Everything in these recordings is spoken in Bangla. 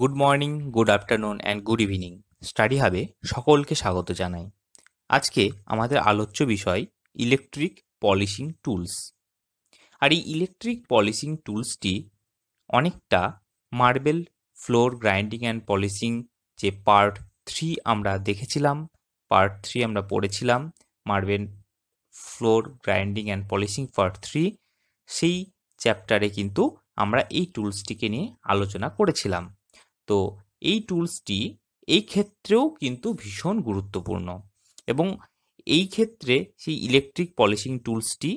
Good morning good afternoon and good evening study হাবে সকলকে স্বাগত জানাই আজকে আমাদের আলোচ্য বিষয় ইলেকট্রিক পলিশিং টুলস আর এই ইলেকট্রিক পলিশিং টুলসটি অনেকটা marble floor grinding and polishing যে পার্ট থ্রি আমরা দেখেছিলাম পার্ট থ্রি আমরা পড়েছিলাম marble floor grinding and polishing part three সেই চ্যাপ্টারে কিন্তু আমরা এই টুলসটিকে নিয়ে আলোচনা করেছিলাম তো এই টুলসটি এই ক্ষেত্রেও কিন্তু ভীষণ গুরুত্বপূর্ণ এবং এই ক্ষেত্রে সেই ইলেকট্রিক পলিশিং টুলসটি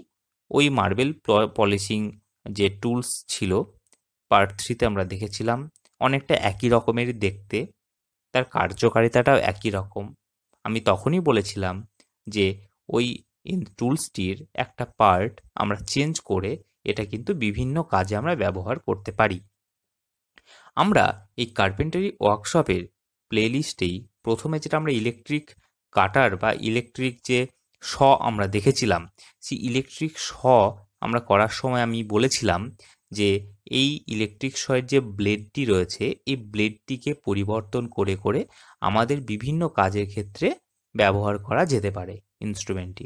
ওই মার্বেল পলিশিং যে টুলস ছিল পার্ট থ্রিতে আমরা দেখেছিলাম অনেকটা একই রকমের দেখতে তার কার্যকারিতাটাও একই রকম আমি তখনই বলেছিলাম যে ওই টুলসটির একটা পার্ট আমরা চেঞ্জ করে এটা কিন্তু বিভিন্ন কাজে আমরা ব্যবহার করতে পারি আমরা এই কার্পেন্টারি ওয়ার্কশপের প্লেলিস্টেই প্রথমে যেটা আমরা ইলেকট্রিক কাটার বা ইলেকট্রিক যে স আমরা দেখেছিলাম সেই ইলেকট্রিক স আমরা করার সময় আমি বলেছিলাম যে এই ইলেকট্রিক শয়ের যে ব্লেডটি রয়েছে এই ব্লেডটিকে পরিবর্তন করে করে আমাদের বিভিন্ন কাজের ক্ষেত্রে ব্যবহার করা যেতে পারে ইনস্ট্রুমেন্টটি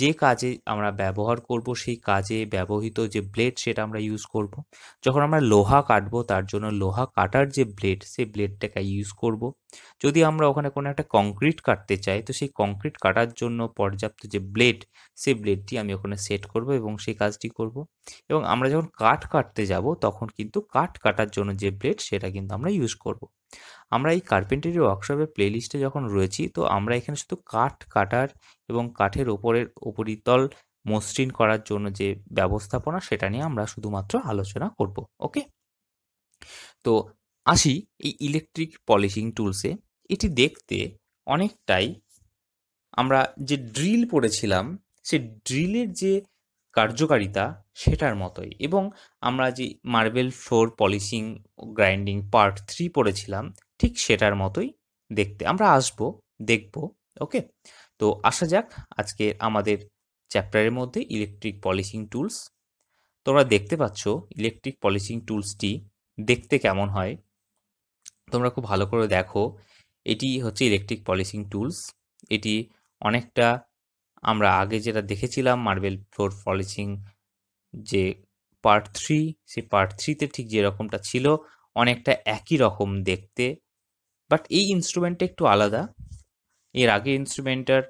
যে কাজে আমরা ব্যবহার করব সেই কাজে ব্যবহৃত যে ব্লেড সেটা আমরা ইউজ করব। যখন আমরা লোহা কাটবো তার জন্য লোহা কাটার যে ব্লেড সেই ব্লেডটাকে ইউজ করব। যদি আমরা ওখানে কোনো একটা কংক্রিট কাটতে চাই তো সেই কংক্রিট কাটার জন্য পর্যাপ্ত যে ব্লেড সেই ব্লেডটি আমি ওখানে সেট করব এবং সেই কাজটি করব। এবং আমরা যখন কাঠ কাটতে যাব তখন কিন্তু কাঠ কাটার জন্য যে ব্লেড সেটা কিন্তু আমরা ইউজ করব। আমরা এই কার্পেন্টারি ওয়ার্কশপের প্লেলিস্টে যখন রয়েছি তো আমরা এখানে শুধু কাঠ কাটার এবং কাঠের ওপরের উপরিতল মসৃণ করার জন্য যে ব্যবস্থাপনা সেটা নিয়ে আমরা শুধুমাত্র আলোচনা করব ওকে তো আসি এই ইলেকট্রিক পলিশিং টুলসে এটি দেখতে অনেকটাই আমরা যে ড্রিল পড়েছিলাম সে ড্রিলের যে কার্যকারিতা সেটার মতোই এবং আমরা যে marble floor polishing grinding part three পড়েছিলাম ঠিক সেটার মতোই দেখতে আমরা আসব দেখব ওকে তো আসা যাক আজকে আমাদের চ্যাপ্টারের মধ্যে ইলেকট্রিক পলিশিং টুলস তোমরা দেখতে পাচ্ছ ইলেকট্রিক পলিশিং টুলসটি দেখতে কেমন হয় তোমরা খুব ভালো করে দেখো এটি হচ্ছে ইলেকট্রিক পলিশিং টুলস এটি অনেকটা আমরা আগে যেটা দেখেছিলাম মার্বেল ফ্লোর পলিশিং যে পার্ট থ্রি সেই পার্ট থ্রিতে ঠিক যেরকমটা ছিল অনেকটা একই রকম দেখতে বাট এই ইনস্ট্রুমেন্টটা একটু আলাদা এর আগে ইনস্ট্রুমেন্টটার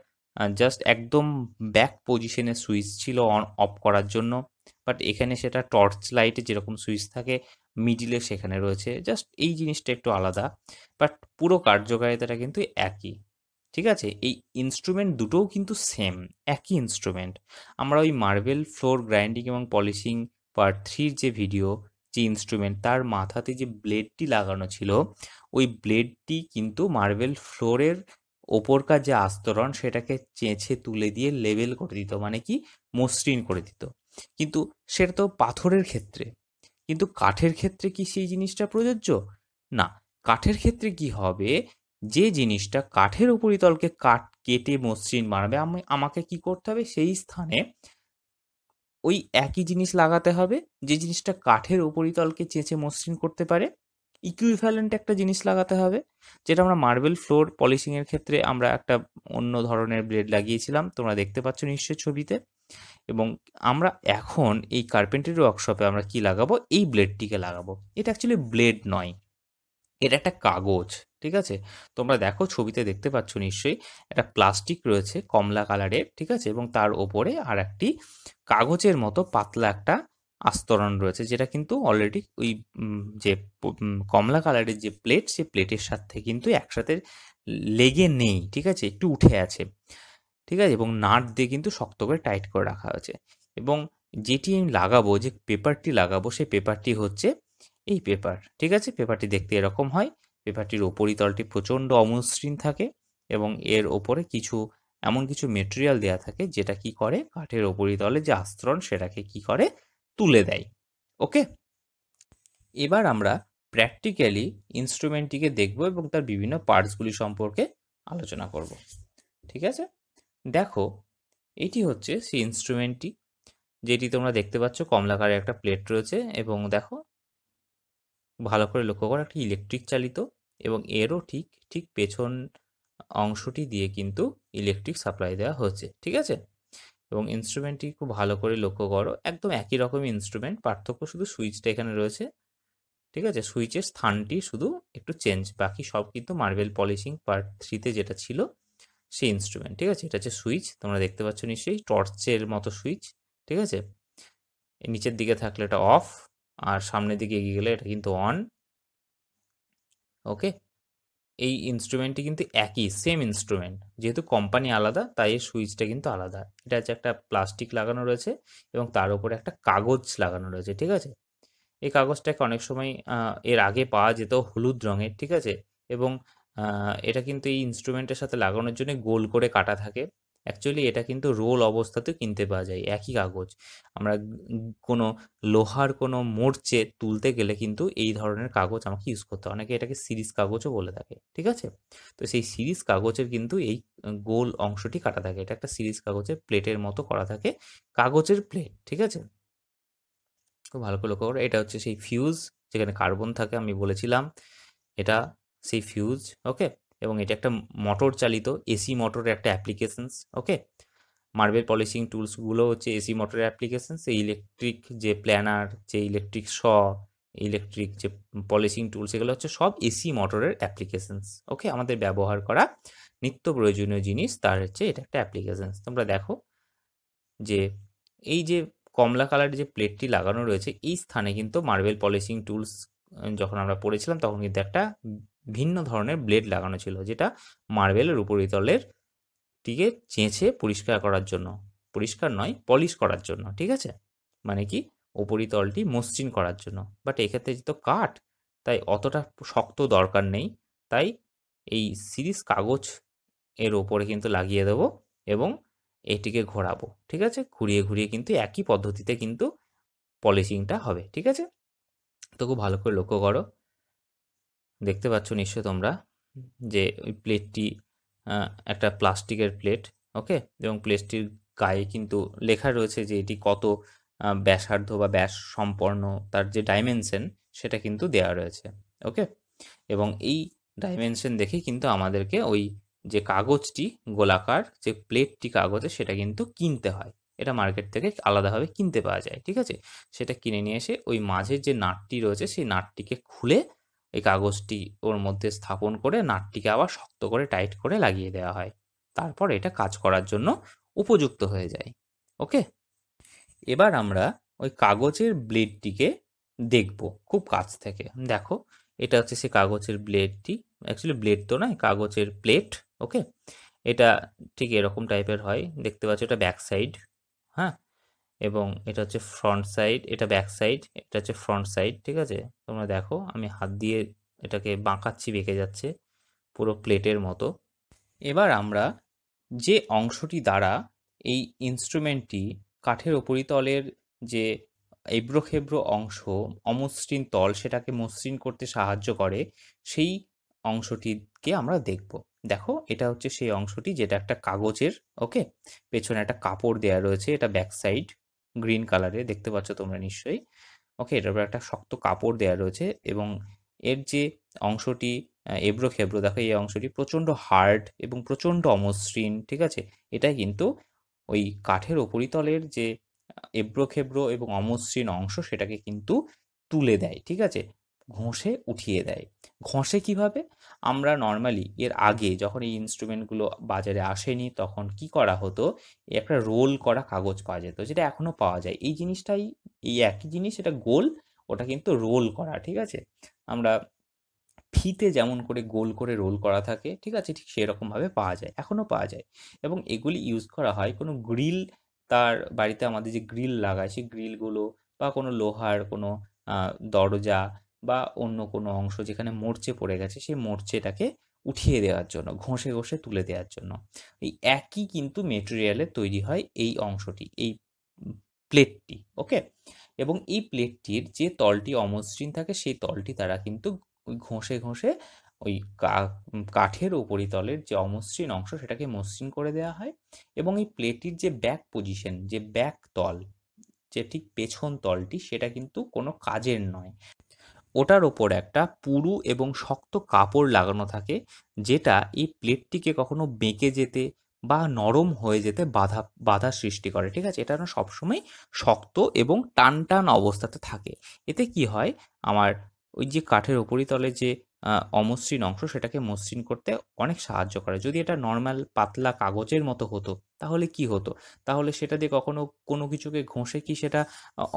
জাস্ট একদম ব্যাক পজিশনে সুইচ ছিল অন অফ করার জন্য বাট এখানে সেটা টর্চ লাইটে যেরকম সুইচ থাকে মিডিলে সেখানে রয়েছে জাস্ট এই জিনিসটা একটু আলাদা বাট পুরো কার্যকারিতাটা কিন্তু একই ঠিক আছে এই ইনস্ট্রুমেন্ট দুটোও কিন্তু সেম একই ইনস্ট্রুমেন্ট আমরা ওই মার্বেল ফ্লোর গ্রাইন্ডিং এবং পলিশিং পার্ট থ্রির যে ভিডিও যে ইনস্ট্রুমেন্ট তার মাথাতে যে ব্লেডটি লাগানো ছিল ওই ব্লেডটি কিন্তু মার্বেল ফ্লোরের ওপরকার যে আস্তরণ সেটাকে চেঁচে তুলে দিয়ে লেবেল করে দিত মানে কি মসৃণ করে দিত কিন্তু সেটা তো পাথরের ক্ষেত্রে কিন্তু কাঠের ক্ষেত্রে কি সেই জিনিসটা প্রযোজ্য না কাঠের ক্ষেত্রে কি হবে যে জিনিসটা কাঠের উপরিতলকে কাট কেটে মসৃণ বানাবে আমি আমাকে কি করতে হবে সেই স্থানে ওই একই জিনিস লাগাতে হবে যে জিনিসটা কাঠের উপরিতলকে চেঁচে মসৃণ করতে পারে ইকুইভ্যালেন্ট একটা জিনিস লাগাতে হবে যেটা আমরা মার্বেল ফ্লোর পলিশিংয়ের ক্ষেত্রে আমরা একটা অন্য ধরনের ব্লেড লাগিয়েছিলাম তোমরা দেখতে পাচ্ছ নিশ্চয়ই ছবিতে এবং আমরা এখন এই কার্পেন্টারি ওয়ার্কশপে আমরা কি লাগাবো এই ব্লেডটিকে লাগাবো এটা অ্যাকচুয়ালি ব্লেড নয় এটা একটা কাগজ ঠিক আছে তোমরা দেখো ছবিতে দেখতে পাচ্ছ নিশ্চয়ই একটা প্লাস্টিক রয়েছে কমলা কালারের ঠিক আছে এবং তার ওপরে আর একটি কাগজের মতো পাতলা একটা আস্তরণ রয়েছে যেটা কিন্তু অলরেডি ওই যে কমলা কালারের যে প্লেট সে প্লেটের সাথে কিন্তু একসাথে লেগে নেই ঠিক আছে একটু উঠে আছে ঠিক আছে এবং নাট দিয়ে কিন্তু শক্ত করে টাইট করে রাখা হয়েছে এবং যেটি আমি লাগাবো যে পেপারটি লাগাবো সেই পেপারটি হচ্ছে এই পেপার ঠিক আছে পেপারটি দেখতে এরকম হয় পেপারটির ওপরিতলটি প্রচণ্ড অমসৃণ থাকে এবং এর ওপরে কিছু এমন কিছু মেটেরিয়াল দেয়া থাকে যেটা কি করে কাঠের ওপরিতলে যে আস্তরণ সেটাকে কি করে তুলে দেয় ওকে এবার আমরা প্র্যাকটিক্যালি ইনস্ট্রুমেন্টটিকে দেখব এবং তার বিভিন্ন পার্টসগুলি সম্পর্কে আলোচনা করব ঠিক আছে দেখো এটি হচ্ছে সেই ইনস্ট্রুমেন্টটি যেটি তোমরা দেখতে পাচ্ছ কমলাকারের একটা প্লেট রয়েছে এবং দেখো ভালো করে লক্ষ্য করো একটি ইলেকট্রিক চালিত এবং এরও ঠিক ঠিক পেছন অংশটি দিয়ে কিন্তু ইলেকট্রিক সাপ্লাই দেওয়া হচ্ছে ঠিক আছে এবং ইনস্ট্রুমেন্টটি খুব ভালো করে লক্ষ্য করো একদম একই রকম ইনস্ট্রুমেন্ট পার্থক্য শুধু সুইচটা এখানে রয়েছে ঠিক আছে সুইচের স্থানটি শুধু একটু চেঞ্জ বাকি সব কিন্তু মার্বেল পলিশিং পার্ট থ্রিতে যেটা ছিল সেই ইনস্ট্রুমেন্ট ঠিক আছে এটা হচ্ছে সুইচ তোমরা দেখতে পাচ্ছ নিশ্চয়ই টর্চের মতো সুইচ ঠিক আছে নিচের দিকে থাকলে এটা অফ আর সামনের দিকে এগিয়ে গেলে এটা কিন্তু অন ওকে এই ইনস্ট্রুমেন্টটি কিন্তু একই সেম ইনস্ট্রুমেন্ট যেহেতু কোম্পানি আলাদা তাই এর সুইচটা কিন্তু আলাদা এটা হচ্ছে একটা প্লাস্টিক লাগানো রয়েছে এবং তার উপরে একটা কাগজ লাগানো রয়েছে ঠিক আছে এই কাগজটাকে অনেক সময় এর আগে পাওয়া যেত হলুদ রঙের ঠিক আছে এবং এটা কিন্তু এই ইনস্ট্রুমেন্টের সাথে লাগানোর জন্য গোল করে কাটা থাকে অ্যাকচুয়ালি এটা কিন্তু রোল অবস্থাতেও কিনতে পাওয়া যায় একই কাগজ আমরা কোনো লোহার কোনো মোর্চে তুলতে গেলে কিন্তু এই ধরনের কাগজ আমাকে ইউজ করতে হয় অনেকে এটাকে সিরিজ কাগজও বলে থাকে ঠিক আছে তো সেই সিরিজ কাগজের কিন্তু এই গোল অংশটি কাটা থাকে এটা একটা সিরিজ কাগজের প্লেটের মতো করা থাকে কাগজের প্লেট ঠিক আছে খুব ভালো করে লক্ষ্য করো এটা হচ্ছে সেই ফিউজ যেখানে কার্বন থাকে আমি বলেছিলাম এটা সেই ফিউজ ওকে এবং এটা একটা মোটর চালিত এসি মোটরের একটা অ্যাপ্লিকেশনস ওকে মার্বেল পলিশিং টুলসগুলো হচ্ছে এসি মোটরের অ্যাপ্লিকেশনস এই ইলেকট্রিক যে প্ল্যানার যে ইলেকট্রিক শ ইলেকট্রিক যে পলিশিং টুলস এগুলো হচ্ছে সব এসি মোটরের অ্যাপ্লিকেশনস ওকে আমাদের ব্যবহার করা নিত্য প্রয়োজনীয় জিনিস তার হচ্ছে এটা একটা অ্যাপ্লিকেশনস তোমরা দেখো যে এই যে কমলা কালার যে প্লেটটি লাগানো রয়েছে এই স্থানে কিন্তু মার্বেল পলিশিং টুলস যখন আমরা পড়েছিলাম তখন কিন্তু একটা ভিন্ন ধরনের ব্লেড লাগানো ছিল যেটা মার্বেলের উপরিতলের দিকে চেঁচে পরিষ্কার করার জন্য পরিষ্কার নয় পলিশ করার জন্য ঠিক আছে মানে কি উপরিতলটি মসৃণ করার জন্য বাট এক্ষেত্রে যেহেতু কাঠ তাই অতটা শক্ত দরকার নেই তাই এই সিরিজ কাগজ এর ওপরে কিন্তু লাগিয়ে দেব এবং এটিকে ঘোরাবো ঠিক আছে ঘুরিয়ে ঘুরিয়ে কিন্তু একই পদ্ধতিতে কিন্তু পলিশিংটা হবে ঠিক আছে তো খুব ভালো করে লক্ষ্য করো দেখতে পাচ্ছ নিশ্চয় তোমরা যে ওই প্লেটটি একটা প্লাস্টিকের প্লেট ওকে এবং প্লেটটির গায়ে কিন্তু লেখা রয়েছে যে এটি কত ব্যাসার্ধ বা ব্যাস সম্পন্ন তার যে ডাইমেনশন সেটা কিন্তু দেয়া রয়েছে ওকে এবং এই ডাইমেনশন দেখে কিন্তু আমাদেরকে ওই যে কাগজটি গোলাকার যে প্লেটটি কাগজে সেটা কিন্তু কিনতে হয় এটা মার্কেট থেকে আলাদাভাবে কিনতে পাওয়া যায় ঠিক আছে সেটা কিনে নিয়ে এসে ওই মাঝের যে নাটটি রয়েছে সেই নাটটিকে খুলে এই কাগজটি ওর মধ্যে স্থাপন করে নাটটিকে আবার শক্ত করে টাইট করে লাগিয়ে দেওয়া হয় তারপর এটা কাজ করার জন্য উপযুক্ত হয়ে যায় ওকে এবার আমরা ওই কাগজের ব্লেডটিকে দেখব খুব কাছ থেকে দেখো এটা হচ্ছে সে কাগজের ব্লেডটি অ্যাকচুয়ালি ব্লেড তো নয় কাগজের প্লেট ওকে এটা ঠিক এরকম টাইপের হয় দেখতে পাচ্ছ এটা ব্যাক সাইড হ্যাঁ এবং এটা হচ্ছে ফ্রন্ট সাইড এটা ব্যাক সাইড এটা হচ্ছে ফ্রন্ট সাইড ঠিক আছে তোমরা দেখো আমি হাত দিয়ে এটাকে বাঁকাচ্ছি বেঁকে যাচ্ছে পুরো প্লেটের মতো এবার আমরা যে অংশটি দ্বারা এই ইনস্ট্রুমেন্টটি কাঠের উপরিতলের যে এব্রোখেব্রো অংশ অমসৃণ তল সেটাকে মসৃণ করতে সাহায্য করে সেই অংশটিকে আমরা দেখব দেখো এটা হচ্ছে সেই অংশটি যেটা একটা কাগজের ওকে পেছনে একটা কাপড় দেয়া রয়েছে এটা ব্যাক সাইড গ্রিন কালারে দেখতে পাচ্ছ তোমরা নিশ্চয়ই ওকে এটার উপর একটা শক্ত কাপড় দেওয়া রয়েছে এবং এর যে অংশটি এব্রো খেবড়ো দেখো এই অংশটি প্রচণ্ড হার্ড এবং প্রচণ্ড অমসৃণ ঠিক আছে এটাই কিন্তু ওই কাঠের তলের যে এব্রো খেবড়ো এবং অমসৃণ অংশ সেটাকে কিন্তু তুলে দেয় ঠিক আছে ঘষে উঠিয়ে দেয় ঘষে কিভাবে আমরা নর্মালি এর আগে যখন এই ইনস্ট্রুমেন্টগুলো বাজারে আসেনি তখন কি করা হতো একটা রোল করা কাগজ পাওয়া যেত যেটা এখনও পাওয়া যায় এই জিনিসটাই এই একই জিনিস এটা গোল ওটা কিন্তু রোল করা ঠিক আছে আমরা ফিতে যেমন করে গোল করে রোল করা থাকে ঠিক আছে ঠিক সেরকমভাবে পাওয়া যায় এখনও পাওয়া যায় এবং এগুলি ইউজ করা হয় কোনো গ্রিল তার বাড়িতে আমাদের যে গ্রিল লাগায় সেই গ্রিলগুলো বা কোনো লোহার কোনো দরজা বা অন্য কোনো অংশ যেখানে মরচে পড়ে গেছে সেই মরচেটাকে উঠিয়ে দেওয়ার জন্য ঘষে ঘষে তুলে দেওয়ার জন্য এই একই কিন্তু মেটেরিয়ালে তৈরি হয় এই অংশটি এই প্লেটটি ওকে এবং এই প্লেটটির যে তলটি অমসৃণ থাকে সেই তলটি তারা কিন্তু ওই ঘষে ঘষে ওই কাঠের উপরি তলের যে অমসৃণ অংশ সেটাকে মসৃণ করে দেওয়া হয় এবং এই প্লেটটির যে ব্যাক পজিশন যে ব্যাক তল যে ঠিক পেছন তলটি সেটা কিন্তু কোনো কাজের নয় ওটার ওপর একটা পুরু এবং শক্ত কাপড় লাগানো থাকে যেটা এই প্লেটটিকে কখনো বেঁকে যেতে বা নরম হয়ে যেতে বাধা বাধার সৃষ্টি করে ঠিক আছে এটা না সবসময় শক্ত এবং টান টান অবস্থাতে থাকে এতে কি হয় আমার ওই যে কাঠের উপরিতলে যে অমসৃণ অংশ সেটাকে মসৃণ করতে অনেক সাহায্য করে যদি এটা নর্মাল পাতলা কাগজের মতো হতো তাহলে কি হতো তাহলে সেটা দিয়ে কখনো কোনো কিছুকে ঘষে কি সেটা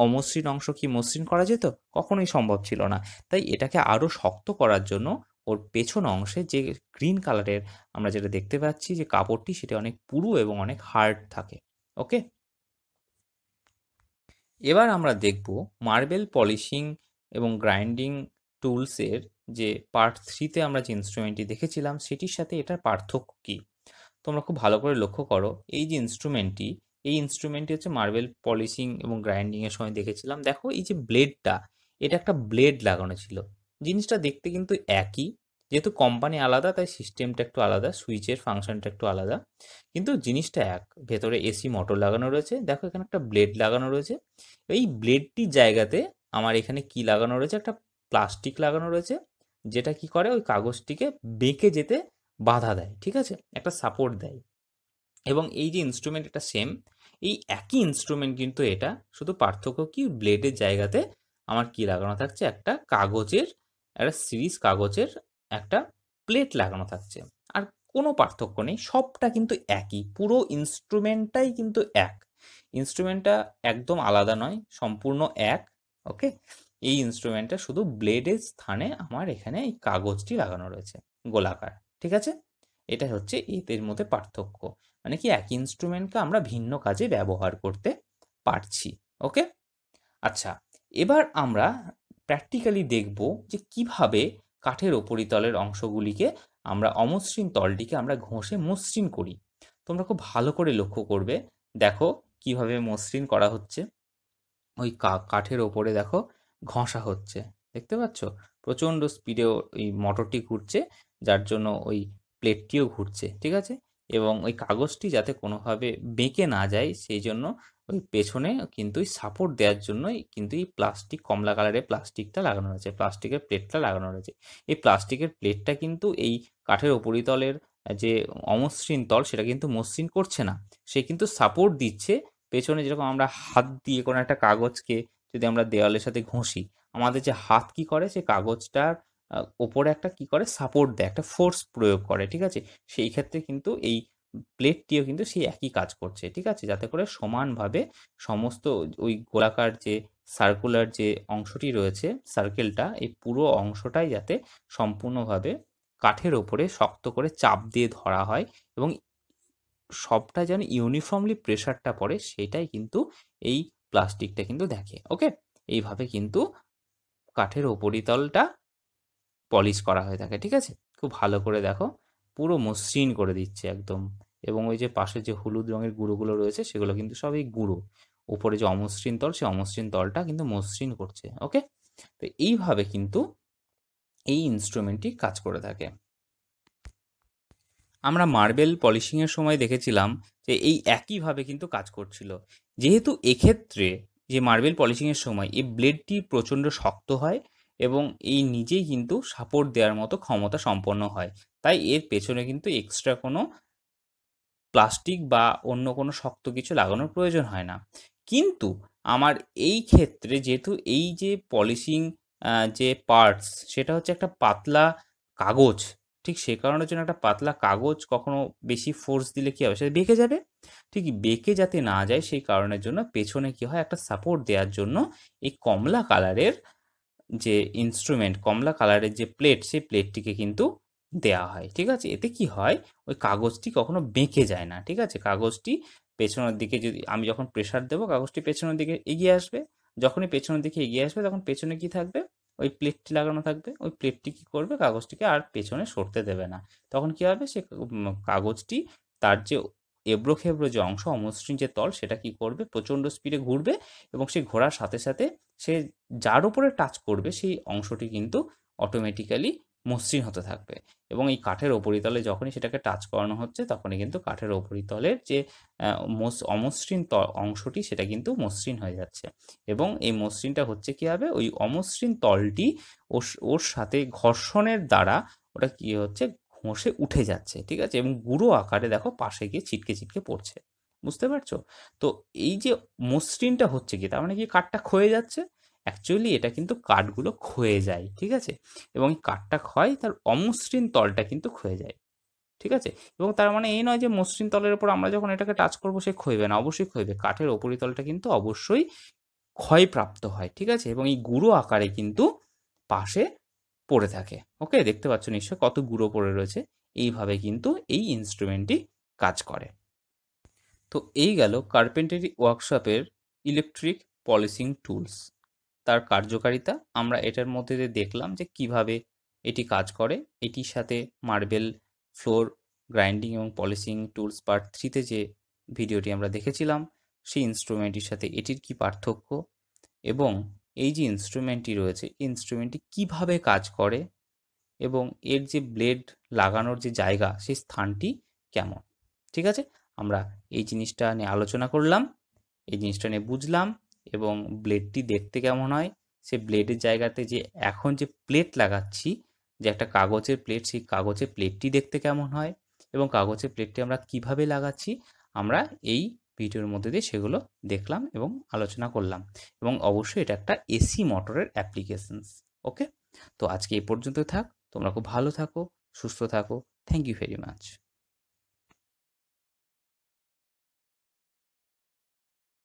অমসৃণ অংশ কি মসৃণ করা যেত কখনোই সম্ভব ছিল না তাই এটাকে আরও শক্ত করার জন্য ওর পেছন অংশে যে গ্রিন কালারের আমরা যেটা দেখতে পাচ্ছি যে কাপড়টি সেটা অনেক পুরু এবং অনেক হার্ড থাকে ওকে এবার আমরা দেখব মার্বেল পলিশিং এবং গ্রাইন্ডিং টুলসের যে পার্ট থ্রিতে আমরা যে ইনস্ট্রুমেন্টটি দেখেছিলাম সেটির সাথে এটার পার্থক্য কী তোমরা খুব ভালো করে লক্ষ্য করো এই যে ইনস্ট্রুমেন্টটি এই ইনস্ট্রুমেন্টটি হচ্ছে মার্বেল পলিশিং এবং গ্রাইন্ডিংয়ের সময় দেখেছিলাম দেখো এই যে ব্লেডটা এটা একটা ব্লেড লাগানো ছিল জিনিসটা দেখতে কিন্তু একই যেহেতু কোম্পানি আলাদা তাই সিস্টেমটা একটু আলাদা সুইচের ফাংশনটা একটু আলাদা কিন্তু জিনিসটা এক ভেতরে এসি মোটর লাগানো রয়েছে দেখো এখানে একটা ব্লেড লাগানো রয়েছে এই ব্লেডটির জায়গাতে আমার এখানে কি লাগানো রয়েছে একটা প্লাস্টিক লাগানো রয়েছে যেটা কি করে ওই কাগজটিকে বেঁকে যেতে বাধা দেয় ঠিক আছে একটা সাপোর্ট দেয় এবং এই যে ইনস্ট্রুমেন্ট এটা সেম এই একই ইনস্ট্রুমেন্ট কিন্তু এটা শুধু পার্থক্য কি ব্লেডের জায়গাতে আমার কি লাগানো থাকছে একটা কাগজের একটা সিরিজ কাগজের একটা প্লেট লাগানো থাকছে আর কোনো পার্থক্য নেই সবটা কিন্তু একই পুরো ইনস্ট্রুমেন্টটাই কিন্তু এক ইনস্ট্রুমেন্টটা একদম আলাদা নয় সম্পূর্ণ এক ওকে এই ইনস্ট্রুমেন্টটা শুধু ব্লেডের স্থানে আমার এখানে এই কাগজটি লাগানো রয়েছে গোলাকার ঠিক আছে এটা হচ্ছে এদের মধ্যে পার্থক্য মানে কি এক ইনস্ট্রুমেন্টকে আমরা ভিন্ন কাজে ব্যবহার করতে পারছি ওকে আচ্ছা এবার আমরা প্র্যাকটিক্যালি দেখব যে কিভাবে কাঠের ওপরিতলের অংশগুলিকে আমরা অমসৃণ তলটিকে আমরা ঘষে মসৃণ করি তোমরা খুব ভালো করে লক্ষ্য করবে দেখো কিভাবে মসৃণ করা হচ্ছে ওই কাঠের ওপরে দেখো ঘষা হচ্ছে দেখতে পাচ্ছ প্রচণ্ড স্পিডে ওই মোটরটি ঘুরছে যার জন্য ওই প্লেটটিও ঘুরছে ঠিক আছে এবং ওই কাগজটি যাতে কোনোভাবে বেঁকে না যায় সেই জন্য ওই পেছনে কিন্তু সাপোর্ট দেওয়ার জন্যই কিন্তু এই প্লাস্টিক কমলা কালারের প্লাস্টিকটা লাগানো রয়েছে প্লাস্টিকের প্লেটটা লাগানো রয়েছে এই প্লাস্টিকের প্লেটটা কিন্তু এই কাঠের উপরিতলের যে অমসৃণ তল সেটা কিন্তু মসৃণ করছে না সে কিন্তু সাপোর্ট দিচ্ছে পেছনে যেরকম আমরা হাত দিয়ে কোনো একটা কাগজকে যদি আমরা দেওয়ালের সাথে ঘষি আমাদের যে হাত কি করে সে কাগজটার ওপরে একটা কি করে সাপোর্ট দেয় একটা ফোর্স প্রয়োগ করে ঠিক আছে সেই ক্ষেত্রে কিন্তু এই প্লেটটিও কিন্তু সেই একই কাজ করছে ঠিক আছে যাতে করে সমানভাবে সমস্ত ওই গোলাকার যে সার্কুলার যে অংশটি রয়েছে সার্কেলটা এই পুরো অংশটাই যাতে সম্পূর্ণভাবে কাঠের ওপরে শক্ত করে চাপ দিয়ে ধরা হয় এবং সবটা যেন ইউনিফর্মলি প্রেশারটা পড়ে সেটাই কিন্তু এই প্লাস্টিকটা কিন্তু দেখে ওকে এইভাবে কিন্তু কাঠের ওপরিতলটা পলিশ করা হয়ে থাকে ঠিক আছে খুব ভালো করে দেখো পুরো মসৃণ করে দিচ্ছে একদম এবং ওই যে পাশে যে হলুদ রঙের গুঁড়োগুলো রয়েছে সেগুলো কিন্তু সবই গুঁড়ো উপরে যে অমসৃণ তল সে অমসৃণ তলটা কিন্তু মসৃণ করছে ওকে তো এইভাবে কিন্তু এই ইনস্ট্রুমেন্টটি কাজ করে থাকে আমরা মার্বেল পলিশিংয়ের সময় দেখেছিলাম যে এই একইভাবে কিন্তু কাজ করছিল যেহেতু এক্ষেত্রে যে মার্বেল পলিশিংয়ের সময় এই ব্লেডটি প্রচণ্ড শক্ত হয় এবং এই নিজেই কিন্তু সাপোর্ট দেওয়ার মতো ক্ষমতা সম্পন্ন হয় তাই এর পেছনে কিন্তু এক্সট্রা কোনো প্লাস্টিক বা অন্য কোনো শক্ত কিছু লাগানোর প্রয়োজন হয় না কিন্তু আমার এই ক্ষেত্রে যেহেতু এই যে পলিশিং যে পার্টস সেটা হচ্ছে একটা পাতলা কাগজ ঠিক সে কারণের জন্য একটা পাতলা কাগজ কখনো বেশি ফোর্স দিলে কী হবে সেটা বেঁকে যাবে ঠিক বেঁকে যাতে না যায় সেই কারণের জন্য পেছনে কী হয় একটা সাপোর্ট দেওয়ার জন্য এই কমলা কালারের যে ইনস্ট্রুমেন্ট কমলা কালারের যে প্লেট সেই প্লেটটিকে কিন্তু দেয়া হয় ঠিক আছে এতে কি হয় ওই কাগজটি কখনো বেঁকে যায় না ঠিক আছে কাগজটি পেছনের দিকে যদি আমি যখন প্রেশার দেবো কাগজটি পেছনের দিকে এগিয়ে আসবে যখনই পেছনের দিকে এগিয়ে আসবে তখন পেছনে কি থাকবে ওই প্লেটটি লাগানো থাকবে ওই প্লেটটি কী করবে কাগজটিকে আর পেছনে সরতে দেবে না তখন কী হবে সে কাগজটি তার যে এবড়ো খেবড়ো যে অংশ অমসৃণ যে তল সেটা কি করবে প্রচণ্ড স্পিডে ঘুরবে এবং সেই ঘোরার সাথে সাথে সে যার উপরে টাচ করবে সেই অংশটি কিন্তু অটোমেটিক্যালি মসৃণ হতে থাকবে এবং এই কাঠের ওপরিতলে যখনই সেটাকে টাচ করানো হচ্ছে তখনই কিন্তু কাঠের ওপরিতলের যে অমসৃণ অংশটি সেটা কিন্তু মসৃণ হয়ে যাচ্ছে এবং এই মসৃণটা হচ্ছে কী হবে ওই অমসৃণ তলটি ওর ওর সাথে ঘর্ষণের দ্বারা ওটা কী হচ্ছে ঘষে উঠে যাচ্ছে ঠিক আছে এবং গুঁড়ো আকারে দেখো পাশে গিয়ে ছিটকে ছিটকে পড়ছে বুঝতে পারছো তো এই যে মসৃণটা হচ্ছে কি তার মানে কি কাঠটা ক্ষয়ে যাচ্ছে অ্যাকচুয়ালি এটা কিন্তু কাঠগুলো ক্ষয়ে যায় ঠিক আছে এবং কাঠটা ক্ষয় তার অমসৃণ তলটা কিন্তু ক্ষয়ে যায় ঠিক আছে এবং তার মানে এই নয় যে মসৃণ তলের উপর আমরা যখন এটাকে টাচ করবো সে ক্ষয়বে না অবশ্যই ক্ষয়বে কাঠের উপরিতলটা কিন্তু অবশ্যই ক্ষয়প্রাপ্ত হয় ঠিক আছে এবং এই গুঁড়ো আকারে কিন্তু পাশে পড়ে থাকে ওকে দেখতে পাচ্ছ নিশ্চয় কত গুঁড়ো পড়ে রয়েছে এইভাবে কিন্তু এই ইনস্ট্রুমেন্টটি কাজ করে তো এই গেল কার্পেন্টারি ওয়ার্কশপের ইলেকট্রিক পলিশিং টুলস তার কার্যকারিতা আমরা এটার মধ্যে দিয়ে দেখলাম যে কিভাবে এটি কাজ করে এটির সাথে মার্বেল ফ্লোর গ্রাইন্ডিং এবং পলিশিং টুলস পার্ট থ্রিতে যে ভিডিওটি আমরা দেখেছিলাম সেই ইনস্ট্রুমেন্টটির সাথে এটির কি পার্থক্য এবং এই যে ইনস্ট্রুমেন্টটি রয়েছে ইনস্ট্রুমেন্টটি কিভাবে কাজ করে এবং এর যে ব্লেড লাগানোর যে জায়গা সেই স্থানটি কেমন ঠিক আছে আমরা এই জিনিসটা নিয়ে আলোচনা করলাম এই জিনিসটা নিয়ে বুঝলাম এবং ব্লেডটি দেখতে কেমন হয় সে ব্লেডের জায়গাতে যে এখন যে প্লেট লাগাচ্ছি যে একটা কাগজের প্লেট সেই কাগজের প্লেটটি দেখতে কেমন হয় এবং কাগজের প্লেটটি আমরা কিভাবে লাগাচ্ছি আমরা এই ভিডিওর মধ্যে দিয়ে সেগুলো দেখলাম এবং আলোচনা করলাম এবং অবশ্যই এটা একটা এসি মোটরের অ্যাপ্লিকেশনস ওকে তো আজকে এ পর্যন্ত থাক তোমরা খুব ভালো থাকো সুস্থ থাকো থ্যাংক ইউ ভেরি মাচ